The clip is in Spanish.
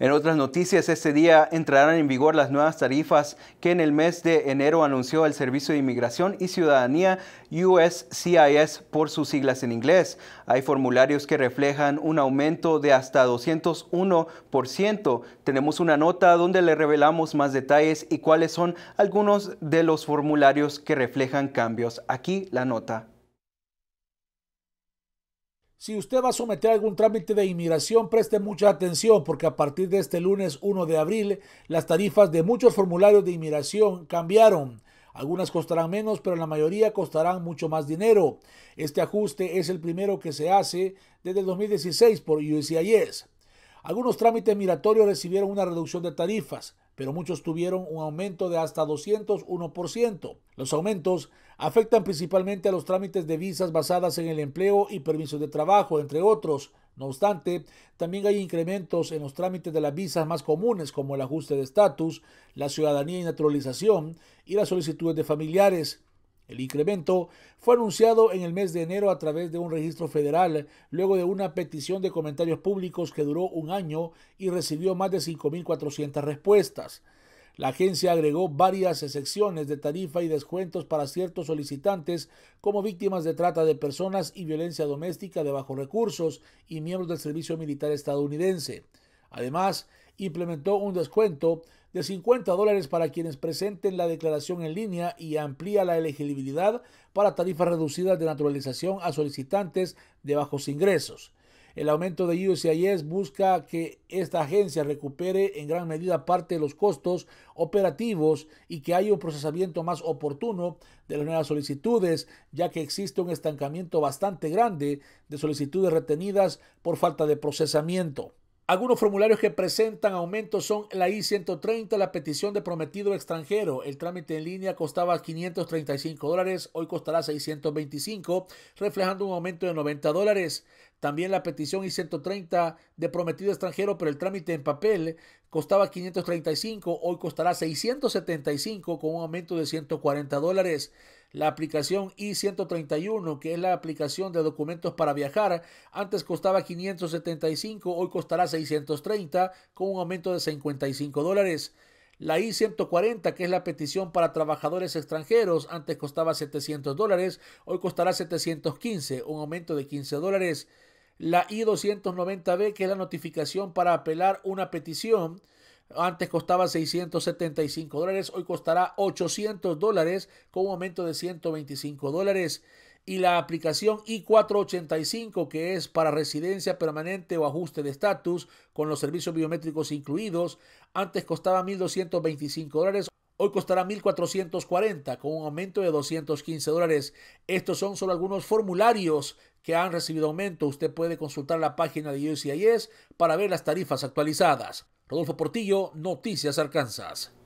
En otras noticias, este día entrarán en vigor las nuevas tarifas que en el mes de enero anunció el Servicio de Inmigración y Ciudadanía USCIS por sus siglas en inglés. Hay formularios que reflejan un aumento de hasta 201%. Tenemos una nota donde le revelamos más detalles y cuáles son algunos de los formularios que reflejan cambios. Aquí la nota. Si usted va a someter algún trámite de inmigración, preste mucha atención porque a partir de este lunes 1 de abril, las tarifas de muchos formularios de inmigración cambiaron. Algunas costarán menos, pero la mayoría costarán mucho más dinero. Este ajuste es el primero que se hace desde 2016 por USCIS. Algunos trámites migratorios recibieron una reducción de tarifas pero muchos tuvieron un aumento de hasta 201%. Los aumentos afectan principalmente a los trámites de visas basadas en el empleo y permisos de trabajo, entre otros. No obstante, también hay incrementos en los trámites de las visas más comunes como el ajuste de estatus, la ciudadanía y naturalización y las solicitudes de familiares. El incremento fue anunciado en el mes de enero a través de un registro federal, luego de una petición de comentarios públicos que duró un año y recibió más de 5.400 respuestas. La agencia agregó varias excepciones de tarifa y descuentos para ciertos solicitantes como víctimas de trata de personas y violencia doméstica de bajos recursos y miembros del servicio militar estadounidense. Además, implementó un descuento de 50 dólares para quienes presenten la declaración en línea y amplía la elegibilidad para tarifas reducidas de naturalización a solicitantes de bajos ingresos. El aumento de USCIS busca que esta agencia recupere en gran medida parte de los costos operativos y que haya un procesamiento más oportuno de las nuevas solicitudes, ya que existe un estancamiento bastante grande de solicitudes retenidas por falta de procesamiento. Algunos formularios que presentan aumentos son la I-130, la petición de prometido extranjero. El trámite en línea costaba 535 dólares, hoy costará 625, reflejando un aumento de 90 dólares. También la petición I-130 de prometido extranjero, pero el trámite en papel costaba 535, hoy costará 675 con un aumento de 140 dólares. La aplicación I-131, que es la aplicación de documentos para viajar, antes costaba 575, hoy costará 630 con un aumento de 55 dólares. La I-140, que es la petición para trabajadores extranjeros, antes costaba 700 dólares, hoy costará 715, un aumento de 15 dólares. La I-290B, que es la notificación para apelar una petición, antes costaba 675 dólares, hoy costará 800 dólares con un aumento de 125 dólares. Y la aplicación I485, que es para residencia permanente o ajuste de estatus, con los servicios biométricos incluidos, antes costaba 1.225 dólares, Hoy costará 1.440 con un aumento de 215 dólares. Estos son solo algunos formularios que han recibido aumento. Usted puede consultar la página de USCIS para ver las tarifas actualizadas. Adolfo Portillo, Noticias Arkansas.